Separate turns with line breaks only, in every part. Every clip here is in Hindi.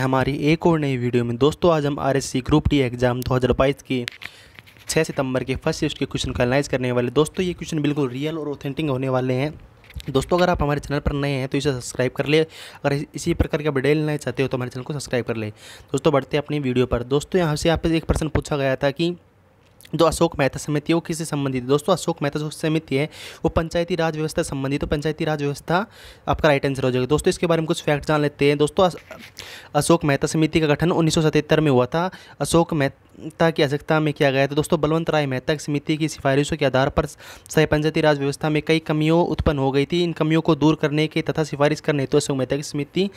हमारी एक और नई वीडियो में दोस्तों आज हम आरएससी ग्रुप डी एग्ज़ाम 2022 की 6 सितंबर के फर्स्ट शिफ्ट के क्वेश्चन को एनालाइज करने वाले दोस्तों ये क्वेश्चन बिल्कुल रियल और ऑथेंटिक होने वाले हैं दोस्तों अगर आप हमारे चैनल पर नए हैं तो इसे सब्सक्राइब कर ले अगर इसी प्रकार का वीडियो लेना चाहते हो तो हमारे चैनल को सब्सक्राइब कर ले दोस्तों बढ़ते अपनी वीडियो पर दोस्तों यहाँ से आप एक प्रश्न पूछा गया था कि जो अशोक मेहता समिति है वो किससे संबंधित है दोस्तों अशोक मेहता जो समिति है वो पंचायती राज व्यवस्था संबंधित तो पंचायती राज व्यवस्था आपका राइट आंसर हो जाएगा दोस्तों इसके बारे में कुछ फैक्ट जान लेते हैं दोस्तों अशोक मेहता समिति का गठन उन्नीस में हुआ था अशोक मेहता मेहता की अध्यक्षता में किया गया था तो दोस्तों बलवंत राय मेहता समिति की सिफारिशों के आधार पर सह पंचायती राज व्यवस्था में कई कमियों उत्पन्न हो गई थी इन कमियों को दूर करने के तथा सिफारिश करने हेतु अशोक मेहता की समिति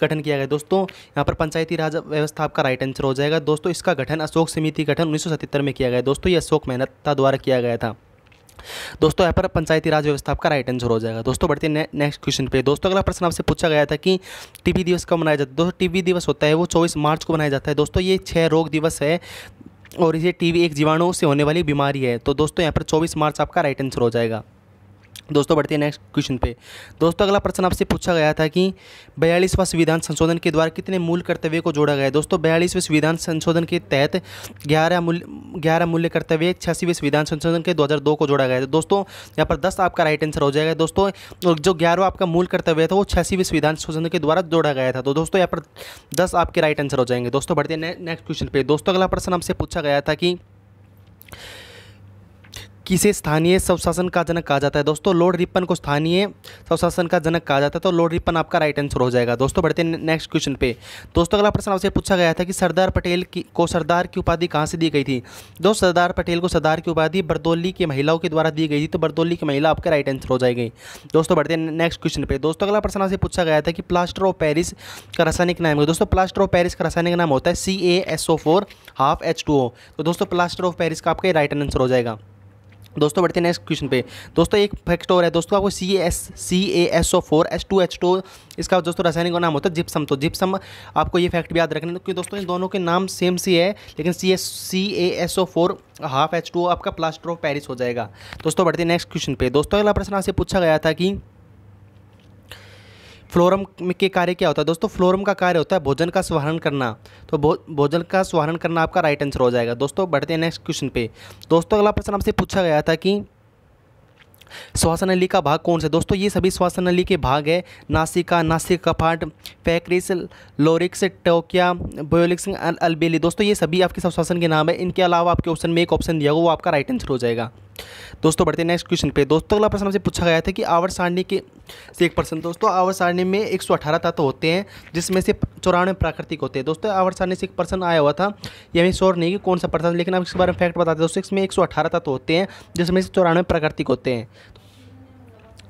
गठन किया गया दोस्तों यहाँ पर पंचायती राज व्यवस्था आपका राइट आंसर हो जाएगा दोस्तों इसका गठन अशोक समिति गठन उन्नीस में किया गया दोस्तों ये अशोक मेहनता द्वारा किया गया था दोस्तों यहाँ पर पंचायती राज व्यवस्था आपका राइट आंसर हो जाएगा दोस्तों बढ़ते हैं ने, नेक्स्ट क्वेश्चन पे दोस्तों अगला प्रश्न आपसे पूछा गया था कि टीबी दिवस कब मनाया जाता है दोस्तों टीबी दिवस होता है वो चौबीस मार्च को मनाया जाता है दोस्तों ये छह रोग दिवस है और इसे टीबी एक जीवाणु से होने वाली बीमारी है तो दोस्तों यहाँ पर चौबीस मार्च आपका राइट आंसर हो जाएगा दोस्तों बढ़ते हैं नेक्स्ट क्वेश्चन पे दोस्तों अगला प्रश्न आपसे पूछा गया था कि बयालीसवां संविधान संशोधन के द्वारा कितने मूल कर्तव्य को जोड़ा गया है दोस्तों बयालीसवें संविधान संशोधन के तहत ग्यारह मूल ग्यारह मूल्य कर्तव्य छियासीवें संविधान संशोधन के 2002 को जोड़ा गया है दोस्तों यहाँ पर दस आपका राइट आंसर हो जाएगा दोस्तों और जो ग्यारहवा आपका मूल कर्तव्य था वो छियासीवें संविधान संशोधन के द्वारा जोड़ा गया था तो दोस्तों यहाँ पर दस आपके राइट आंसर हो जाएंगे दोस्तों बढ़ते हैं नेक्स्ट क्वेश्चन पे दोस्तों अगला प्रश्न आपसे पूछा गया था कि किसे स्थानीय स्वशासन का जनक कहा जाता है दोस्तों लॉर्ड रिपन को स्थानीय स्वशासन का जनक कहा जाता है तो लॉर्ड रिपन आपका राइट आंसर हो जाएगा दोस्तों बढ़ते हैं नेक्स्ट क्वेश्चन पे दोस्तों अगला प्रश्न आपसे पूछा गया था कि सरदार पटेल की को सरदार की उपाधि कहाँ से दी गई थी दोस्तों सरदार पटेल को सरदार की उपाधि बरदोली की महिलाओं के द्वारा दी गई थी तो बरदोली की महिला आपका राइट आंसर हो जाएगी दोस्तों बढ़ते हैं नेक्स्ट क्वेश्चन पे दोस्तों अगला प्रश्न आपसे पूछा गया था कि प्लास्टर ऑफ पेरिस का रासायनिक नाम है दोस्तों प्लास्टर ऑफ पैरिस का रासायनिक नाम होता है C A S O four half H two O तो दोस्तों प्लास्टर ऑफ पैरिस का आपका राइट आंसर हो जाएगा दोस्तों बढ़ते हैं नेक्स्ट क्वेश्चन पे दोस्तों एक फैक्ट और है दोस्तों आपको C S C A S O four S two H two इसका दोस्तों रासायनिक नाम होता है जिप्सम तो जिप्सम आपको ये फैक्ट भी याद रखना क्योंकि दोस्तों इन दोनों के नाम सेम सी है लेकिन C S C A S O four half H two आपका प्लास्टर ऑफ पेरिस हो जाएगा दोस्तों बढ़ते हैं नेक्स्ट क्वेश्चन पे दोस्तों अगला प्रश्न आपसे पूछा गया था कि फ्लोरम के कार्य क्या होता है दोस्तों फ्लोरम का कार्य होता है भोजन का स्वाहरण करना तो भोजन का स्वाहरण करना आपका राइट आंसर हो जाएगा दोस्तों बढ़ते हैं नेक्स्ट क्वेश्चन पे दोस्तों अगला प्रश्न आपसे पूछा गया था कि श्वासन नली का भाग कौन सा दोस्तों ये सभी श्वासन नली के भाग है नासिका नासिक कपाट फैक्रिस लोरिक्स टोकिया बोलिक्स अलबेली दोस्तों ये सभी आपके सब श्वासन के नाम है इनके अलावा आपके ऑप्शन में एक ऑप्शन दिया हुआ वो आपका राइट आंसर हो जाएगा दोस्तों बढ़ते नेक्स्ट क्वेश्चन पे दोस्तों अगला प्रश्न हमसे पूछा गया था कि आवर सारणी के से एक प्रश्न दोस्तों आवर सारणी में एक तत्व होते हैं जिसमें से चौरानवे प्राकृतिक होते हैं दोस्तों आवर सारणी से एक प्रश्न आया हुआ था ये हमें शोर नहीं कि कौन सा प्रश्न लेकिन आप इसके बारे में फैक्ट बताते हैं दोस्तों इसमें एक तत्व होते हैं जिसमें से चौरानवे प्राकृतिक होते हैं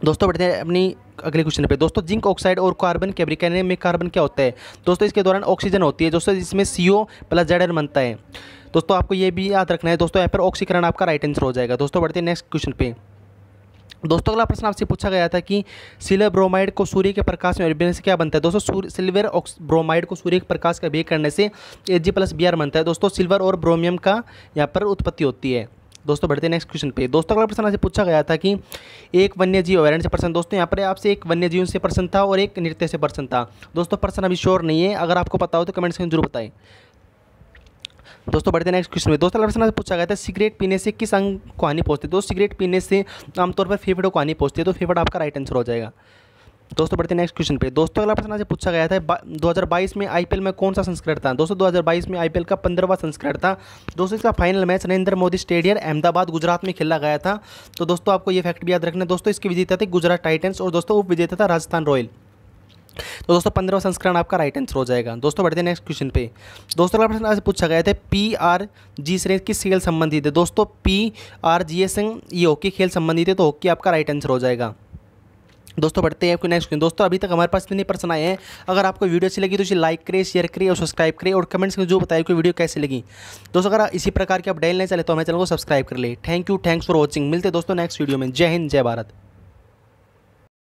दोस्तों बढ़ते हैं अपनी अगले क्वेश्चन पे दोस्तों जिंक ऑक्साइड और कार्बन कैब्रिकने में कार्बन क्या होता है दोस्तों इसके दौरान ऑक्सीजन होती है दोस्तों जिसमें सी ओ प्लस जेड बनता है दोस्तों आपको ये भी याद रखना है दोस्तों यहाँ पर ऑक्सीकरण आपका राइट आंसर हो जाएगा दोस्तों बढ़ते हैं नेक्स्ट क्वेश्चन पे दोस्तों अगला प्रश्न आपसे पूछा गया था कि सिल्वर ब्रोमाइड को सूर्य के प्रकाश में अभिनय से क्या बनता है दोस्तों सिल्वर ब्रोमाइड को सूर्य के प्रकाश का अभिनय करने से A G plus B R बनता है दोस्तों सिल्वर और ब्रोमियम का यहाँ पर उत्पत्ति होती है दोस्तों बढ़ते हैं नेक्स्ट क्वेश्चन पे दोस्तों अगला प्रश्न आपसे पूछा गया था कि एक वन्य जीव अवैरण से प्रश्न दोस्तों यहाँ पर आपसे एक वन्य जीव से प्रश्न था और एक नृत्य से प्रश्न था दोस्तों पर्सन अभी श्योर नहीं है अगर आपको पता हो तो कमेंट में जरूर बताएं दोस्तों बढ़ते नेक्स्ट क्वेश्चन में दोस्तों प्रश्न पूछा गया था सिगरेट पीने से किस अंग को हानि पहुँचती है दोस्तों सिगरेट पीने से आमतौर पर फेफड़ों को हानि पहुंचती है तो फेफड़ आपका राइट आंसर हो जाएगा दोस्तों बढ़ते नेक्स्ट क्वेश्चन पे दोस्तों अगला प्रश्न आपसे पूछा गया था 2022 में आईपीएल में कौन सा संस्करण था दोस्तों 2022 में आईपीएल का पंद्रहवा संस्करण था दोस्तों इसका final match Narendra Modi stadium Ahmedabad Gujarat में खेला गया था तो दोस्तों आपको ये फैक्ट भी याद रखना दोस्तों इसके विजेता थे गुजरात टाइटन्स और दोस्तों उप विजेता था राजस्थान रॉयल तो दोस्तों पंद्रह संस्करण आपका राइट आंसर हो जाएगा दोस्तों बढ़ते हैं नेक्स्ट क्वेश्चन पे दोस्तों अगला प्रश्न आपसे पूछा गया था पी आर जी श्रेणी किस खेल संबंधित है दोस्तों P R G S N ये हॉकी खेल संबंधित है तो हॉकी आपका राइट आंसर हो जाएगा दोस्तों बढ़ते हैं आपको नेक्स्ट क्वेश्चन दोस्तों अभी तक हमारे पास इतने प्रश्न आए हैं अगर आपको वीडियो अच्छी लगी तो इसे लाइक करें शेयर करें और सब्सक्राइब करें और कमेंट्स में जो बताए कि वीडियो कैसे लगी दोस्तों अगर इसी प्रकार की अपडेट नहीं चले तो हमारे चैनल को सब्सक्राइब कर ले thank you thanks for watching मिलते दोस्तों नेक्स्ट वीडियो में जय हिंद जय भारत